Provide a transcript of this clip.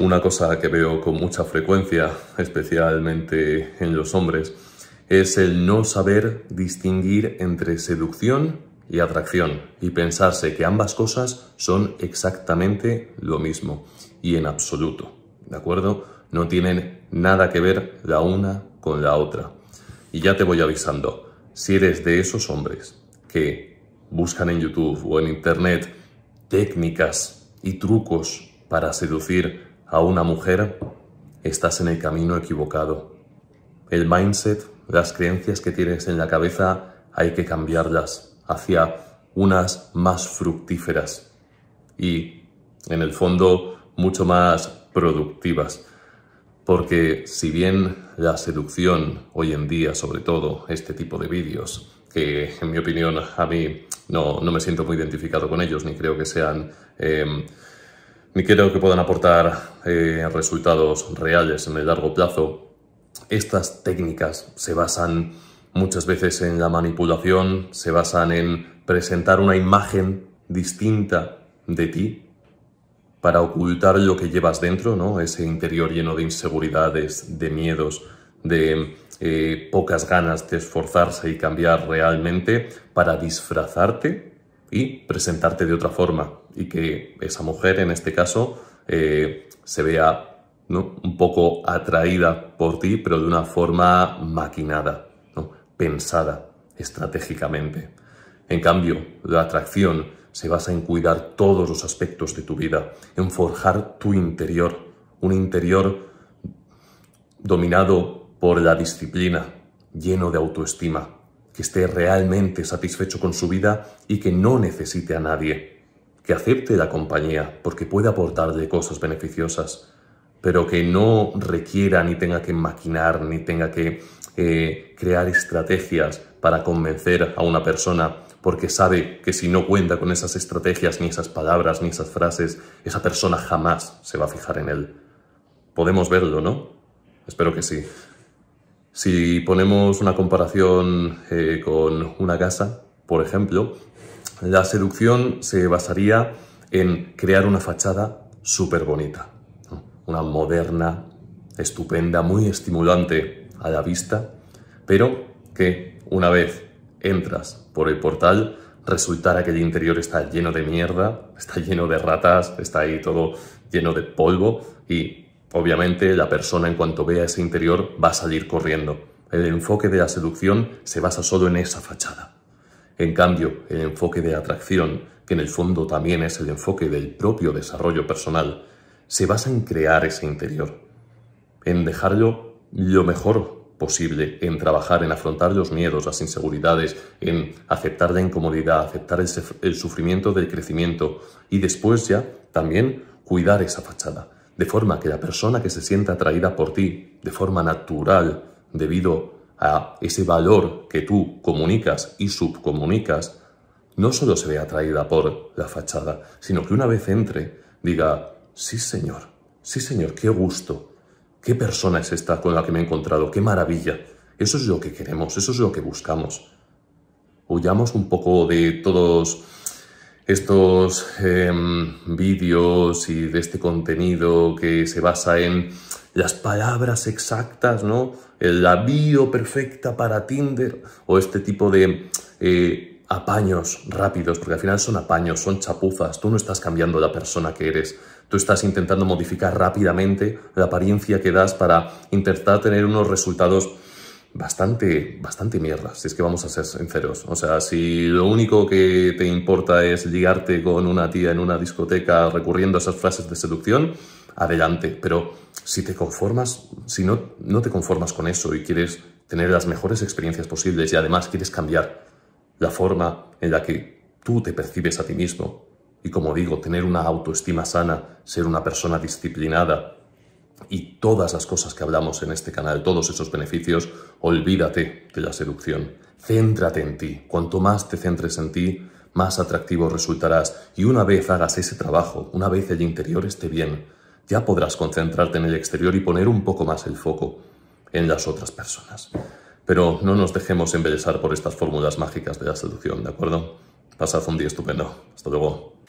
Una cosa que veo con mucha frecuencia, especialmente en los hombres, es el no saber distinguir entre seducción y atracción y pensarse que ambas cosas son exactamente lo mismo y en absoluto, ¿de acuerdo? No tienen nada que ver la una con la otra. Y ya te voy avisando, si eres de esos hombres que buscan en YouTube o en Internet técnicas y trucos para seducir a una mujer, estás en el camino equivocado. El mindset, las creencias que tienes en la cabeza, hay que cambiarlas hacia unas más fructíferas y, en el fondo, mucho más productivas. Porque si bien la seducción hoy en día, sobre todo este tipo de vídeos, que en mi opinión a mí no, me siento muy identificado con ellos, ni creo que sean em, ni creo que puedan aportar eh, resultados reales en el largo plazo. Estas técnicas se basan muchas veces en la manipulación, se basan en presentar una imagen distinta de ti para ocultar lo que llevas dentro, Ese interior lleno de inseguridades, de miedos, de eh, pocas ganas de esforzarse y cambiar realmente para disfrazarte y presentarte de otra forma y que esa mujer en este caso eh, se vea un poco atraída por ti, pero de una forma maquinada, pensada estratégicamente. En cambio, la atracción se basa en cuidar todos los aspectos de tu vida, en forjar tu interior, un interior dominado por la disciplina, lleno de autoestima, que esté realmente satisfecho con su vida y que no necesite a nadie, que acepte la compañía porque puede aportarle cosas beneficiosas, pero que no requiera ni tenga que maquinar ni tenga que eh, crear estrategias para convencer a una persona porque sabe que si no cuenta con esas estrategias, ni esas palabras, ni esas frases, esa persona jamás se va a fijar en él. Podemos verlo, ¿no? Espero que sí. Si ponemos una comparación eh, con una casa, por ejemplo, la seducción se basaría en crear una fachada súper bonita, una moderna, estupenda, muy estimulante a la vista, pero que una vez entras por el portal resultará que el interior está lleno de mierda, está lleno de ratas, está ahí todo lleno de polvo y Obviamente, la persona en cuanto vea ese interior va a salir corriendo. El enfoque de la seducción se basa solo en esa fachada. En cambio, el enfoque de atracción, que en el fondo también es el enfoque del propio desarrollo personal, se basa en crear ese interior, en dejarlo lo mejor posible, en trabajar, en afrontar los miedos, las inseguridades, en aceptar la incomodidad, aceptar el, sufrimiento del crecimiento y después ya también cuidar esa fachada de forma que la persona que se sienta atraída por ti de forma natural, debido a ese valor que tú comunicas y subcomunicas, no solo se ve atraída por la fachada, sino que una vez entre, diga, sí señor, sí señor, qué gusto, qué persona es esta con la que me he encontrado, qué maravilla. Eso es lo que queremos, eso es lo que buscamos. Huyamos un poco de todos estos em, vídeos y de este contenido que se basa en las palabras exactas, ¿no? La bio perfecta para Tinder o este tipo de eh, apaños rápidos, porque al final son apaños, son chapuzas. Tú no estás cambiando la persona que eres. Tú estás intentando modificar rápidamente la apariencia que das para intentar tener unos resultados bastante, bastante mierda, si es que vamos a ser sinceros. O sea, si lo único que te importa es ligarte con una tía en una discoteca recurriendo a esas frases de seducción, adelante. Pero si te conformas, si no, no te conformas con eso y quieres tener las mejores experiencias posibles y además quieres cambiar la forma en la que tú te percibes a ti mismo y como digo, tener una autoestima sana, ser una persona disciplinada, y todas las cosas que hablamos en este canal, todos esos beneficios, olvídate de la seducción. Céntrate en ti. Cuanto más te centres en ti, más atractivo resultarás. Y una vez hagas ese trabajo, una vez el interior esté bien, ya podrás concentrarte en el exterior y poner un poco más el foco en las otras personas. Pero no nos dejemos embelesar por estas fórmulas mágicas de la seducción, ¿de acuerdo? Pasad un día estupendo. Hasta luego.